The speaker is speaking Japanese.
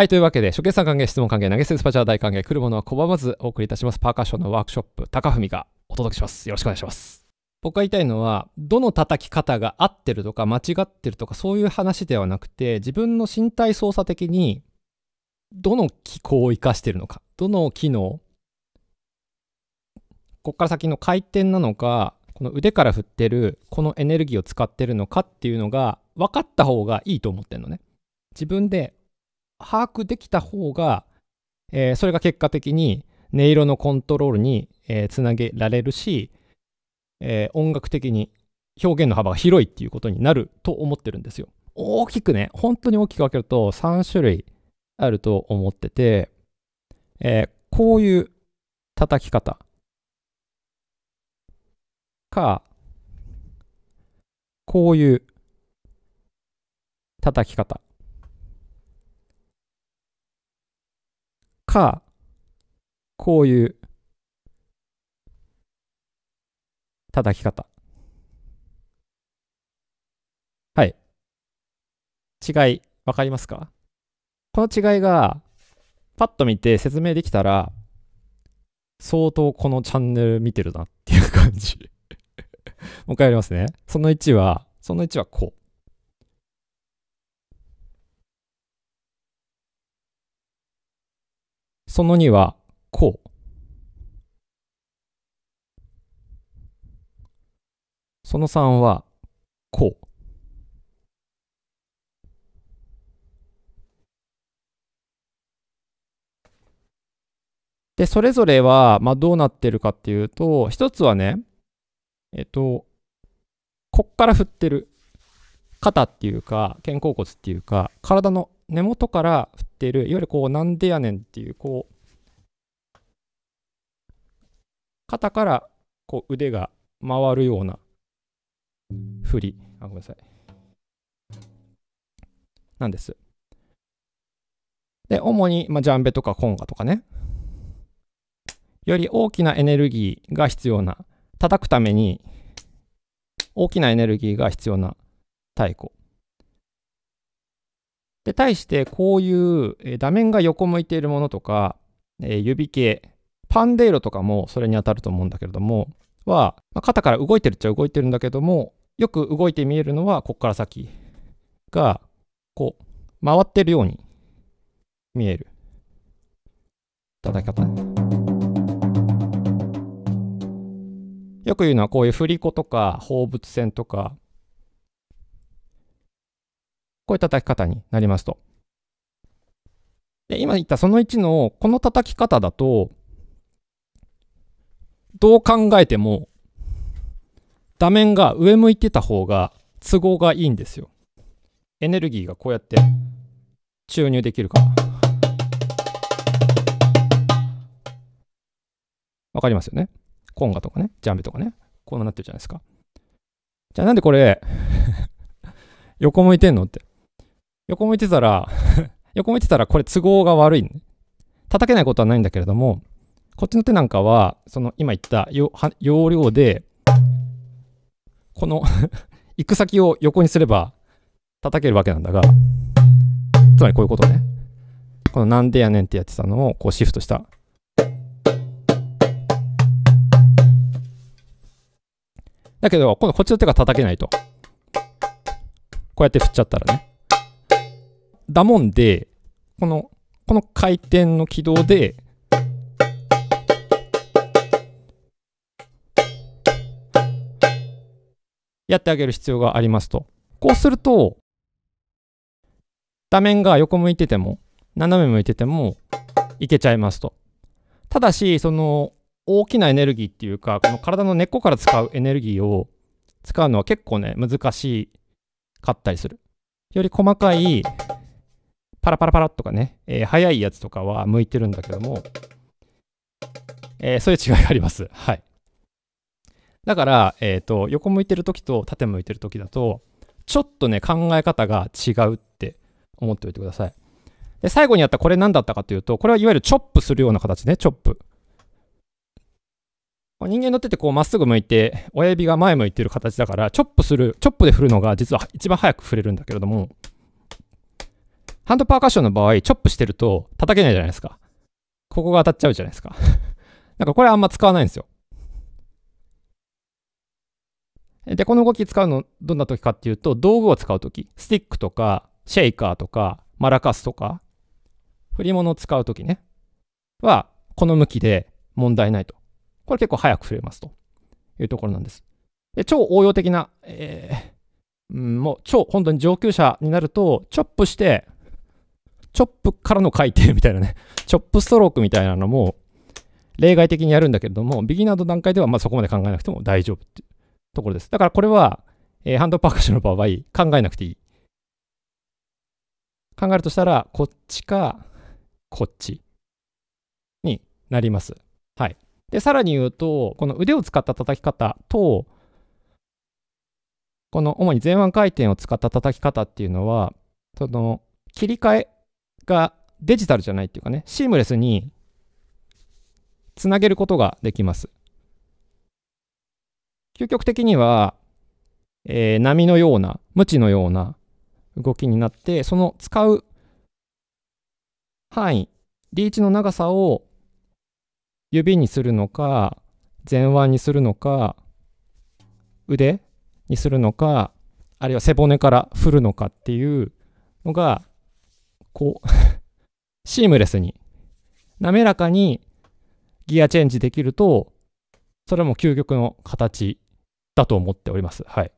はい、というわけで、初見さん歓迎、質問歓迎、投げ捨てスパチャー大歓迎、来るものは拒まずお送りいたします。パーカッションのワークショップ、高文がお届けします。よろしくお願いします。僕が言いたいのは、どの叩き方が合ってるとか間違ってるとかそういう話ではなくて、自分の身体操作的に、どの機構を活かしてるのか、どの機能、ここから先の回転なのか、この腕から振ってる、このエネルギーを使ってるのかっていうのが分かった方がいいと思ってるのね。自分で把握できた方が、えー、それが結果的に音色のコントロールに、えー、つなげられるし、えー、音楽的に表現の幅が広いっていうことになると思ってるんですよ。大きくね、本当に大きく分けると3種類あると思ってて、えー、こういう叩き方か、こういう叩き方。か、こういう叩き方。はい。違い、わかりますかこの違いが、パッと見て説明できたら、相当このチャンネル見てるなっていう感じ もう一回やりますね。その1は、その1はこう。その2はこう。その3はこう。で、それぞれは、まあ、どうなってるかっていうと、一つはね、えっと、こっから振ってる。肩っていうか、肩甲骨っていうか、体の根元から振っているいわゆるこうなんでやねんっていうこう肩からこう腕が回るような振りあごめんなさいなんですで主に、まあ、ジャンベとかコンガとかねより大きなエネルギーが必要な叩くために大きなエネルギーが必要な太鼓で、対してこういう、えー、面が横向いているものとか、えー、指系、パンデイロとかもそれに当たると思うんだけれども、は、まあ、肩から動いてるっちゃ動いてるんだけども、よく動いて見えるのは、こっから先が、こう、回ってるように見える。叩き方よく言うのはこういう振り子とか放物線とかこういう叩き方になりますと。で、今言ったその1の、この叩き方だと、どう考えても、画面が上向いてた方が都合がいいんですよ。エネルギーがこうやって注入できるから。わかりますよねコンガとかね、ジャンベとかね。こうなってるじゃないですか。じゃあなんでこれ 横向いてんのって。横向いてたら 横向いてたらこれ都合が悪い、ね。叩けないことはないんだけれども、こっちの手なんかは、その今言った要領で、この 行く先を横にすれば叩けるわけなんだが、つまりこういうことね。このなんでやねんってやってたのをこうシフトした。だけど、今度こっちの手が叩けないと。こうやって振っちゃったらね。だもんで、この、この回転の軌道で、やってあげる必要がありますと。こうすると、画面が横向いてても、斜め向いてても、いけちゃいますと。ただし、その、大きなエネルギーっていうか、この体の根っこから使うエネルギーを使うのは結構ね、難しかったりする。より細かいパラパラパラとかね、えー、速いやつとかは向いてるんだけども、えー、そういう違いがあります。はい。だから、えっ、ー、と、横向いてる時と縦向いてる時だと、ちょっとね、考え方が違うって思っておいてください。で、最後にやったこれ何だったかというと、これはいわゆるチョップするような形ね、チョップ。人間の手ってこうまっすぐ向いて、親指が前向いてる形だから、チョップする、チョップで振るのが実は一番早く振れるんだけれども、ハンドパーカッションの場合、チョップしてると叩けないじゃないですか。ここが当たっちゃうじゃないですか。なんかこれあんま使わないんですよ。で、この動き使うのどんな時かっていうと、道具を使う時、スティックとか、シェイカーとか、マラカスとか、振り物を使う時ね、は、この向きで問題ないと。これ結構早く振れますというところなんです。で、超応用的な、えー、もう超本当に上級者になると、チョップしてチョップからの回転みたいなね、チョップストロークみたいなのも例外的にやるんだけれども、ビギナーの段階ではまそこまで考えなくても大丈夫っていうところです。だからこれは、えー、ハンドパーカッションの場合、考えなくていい。考えるとしたら、こっちか、こっちになります。はい。で、さらに言うと、この腕を使った叩き方と、この主に前腕回転を使った叩き方っていうのは、その切り替えがデジタルじゃないっていうかね、シームレスにつなげることができます。究極的には、えー、波のような、無知のような動きになって、その使う範囲、リーチの長さを指にするのか、前腕にするのか、腕にするのか、あるいは背骨から振るのかっていうのがこう シームレスに、滑らかにギアチェンジできると、それも究極の形だと思っております。はい。